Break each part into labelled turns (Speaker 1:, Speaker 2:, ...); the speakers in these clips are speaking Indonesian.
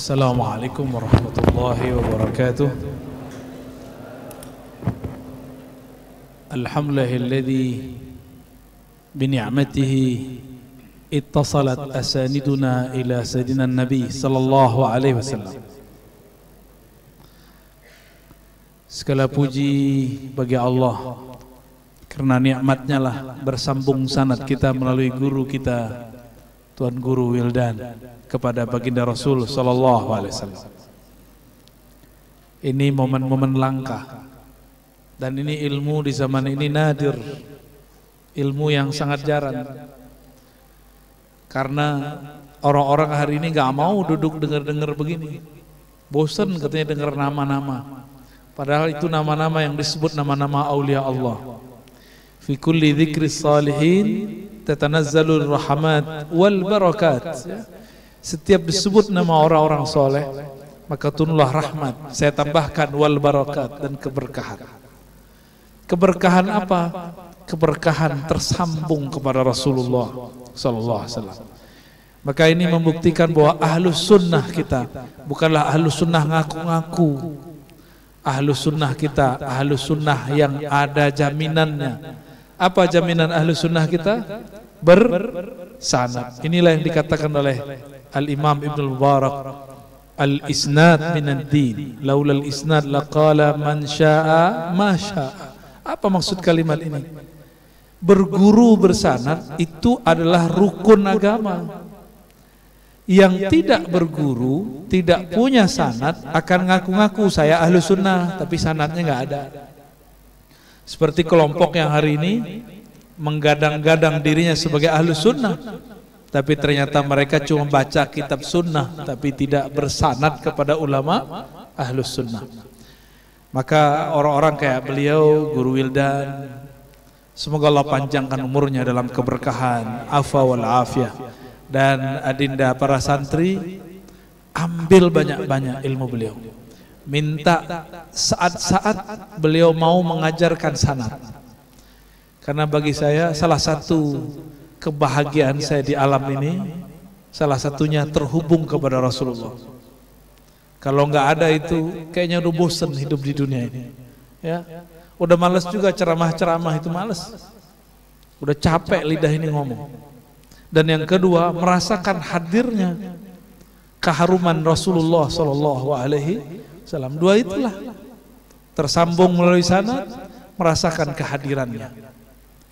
Speaker 1: السلام عليكم ورحمة الله وبركاته الحمد لله الذي بنعمته اتصلت أساندنا إلى سيدنا النبي صلى الله عليه وسلم Segala puji bagi Allah karena nikmatnya lah bersambung sanat kita melalui guru kita Tuan Guru Wildan kepada baginda Rasul Sallallahu Alaihi Wasallam. Ini momen-momen langka dan ini ilmu di zaman ini nadir, ilmu yang sangat jarang. Karena orang-orang hari ini nggak mau duduk dengar-dengar begini, bosan katanya dengar nama-nama. Padahal itu nama-nama yang disebut nama-nama aulia Allah. Fikul lidikris salihin tatanazzalur rahmat wal barakat. Setiap disebut nama orang-orang soleh, maka turunlah rahmat. Saya tambahkan wal barakat dan keberkahan. Keberkahan apa? Keberkahan tersambung kepada Rasulullah Sallallahu Alaihi Wasallam. Maka ini membuktikan bahwa ahlus sunnah kita bukanlah ahlus sunnah ngaku-ngaku. Ahlus sunnah kita, ahlus sunnah yang ada jaminannya apa jaminan ahlu sunnah kita? bersanat? Inilah yang dikatakan oleh Al-Imam Ibn Mubarak. Al-isnad minan din. Laulal isnad laqala man sya'a ma sya'a. Apa maksud kalimat ini? Berguru bersanat itu adalah rukun agama. Yang tidak berguru, tidak punya sanat, akan ngaku-ngaku saya ahlu sunnah, tapi sanatnya nggak ada. Seperti kelompok yang hari ini menggadang-gadang dirinya sebagai ahlu sunnah. Tapi ternyata mereka cuma baca kitab sunnah, tapi tidak bersanat kepada ulama ahlu sunnah. Maka orang-orang kayak beliau, Guru Wildan, semoga Allah panjangkan umurnya dalam keberkahan, afa wal afiyah. Dan adinda para santri, ambil banyak-banyak ilmu beliau minta saat-saat beliau mau mengajarkan sanat. Karena bagi saya salah satu kebahagiaan saya di alam ini salah satunya terhubung kepada Rasulullah. Kalau nggak ada itu kayaknya udah bosen hidup di dunia ini. Ya, udah males juga ceramah-ceramah itu males. Udah capek lidah ini ngomong. Dan yang kedua merasakan hadirnya keharuman Rasulullah Shallallahu Alaihi salam. Dua itulah tersambung melalui sana merasakan kehadirannya.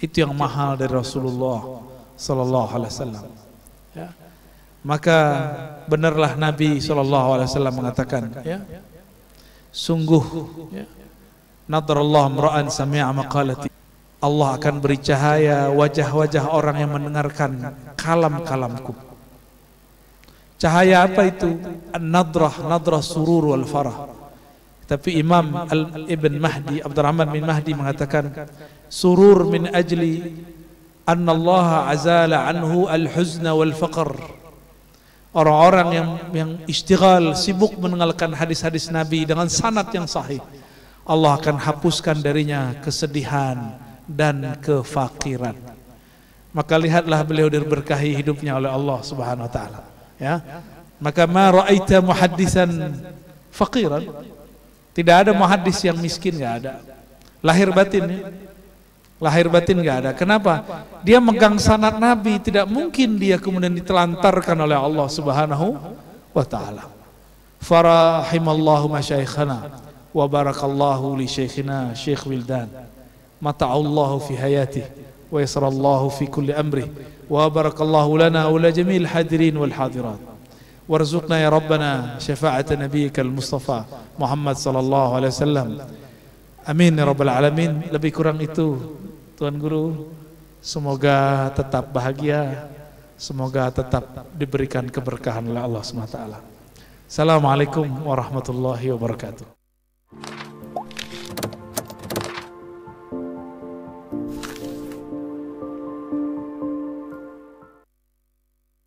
Speaker 1: Itu yang mahal dari Rasulullah sallallahu alaihi wasallam. Ya. Maka benarlah Nabi sallallahu alaihi wasallam mengatakan, ya. Sungguh ya. Allah mra'an sami'a maqalati. Allah akan beri cahaya wajah-wajah orang yang mendengarkan kalam-kalamku. Cahaya apa itu? An-nadrah, nadrah surur wal farah tapi Imam Al Ibn Mahdi, Abdurrahman bin Mahdi mengatakan, surur min ajli anna Allah azala anhu al-huzna wal-faqr. Orang-orang yang yang istighal, sibuk mendengarkan hadis-hadis Nabi dengan sanat yang sahih. Allah akan hapuskan darinya kesedihan dan kefakiran. Maka lihatlah beliau diberkahi hidupnya oleh Allah Subhanahu wa taala. Ya. Maka ma ra'aita muhaddisan faqiran tidak ada muhadis yang miskin nggak ada. Lahir batin ya. Lahir batin nggak ada. Kenapa? Dia megang sanat Nabi, tidak mungkin dia kemudian ditelantarkan oleh Allah Subhanahu wa taala. Farahimallahu masyaikhana wa barakallahu li syekhina Syekh Wildan. Allah fi hayati, wa yasrallahu fi kulli amri, wa barakallahu lana wa jamil hadirin wal hadirat. وارزقنا يا ربنا شفاعة نبيك المصطفى محمد صلى الله عليه وسلم Amin ya Rabbal Alamin Lebih kurang itu Tuan Guru Semoga tetap bahagia Semoga tetap diberikan keberkahan oleh Allah SWT Assalamualaikum warahmatullahi wabarakatuh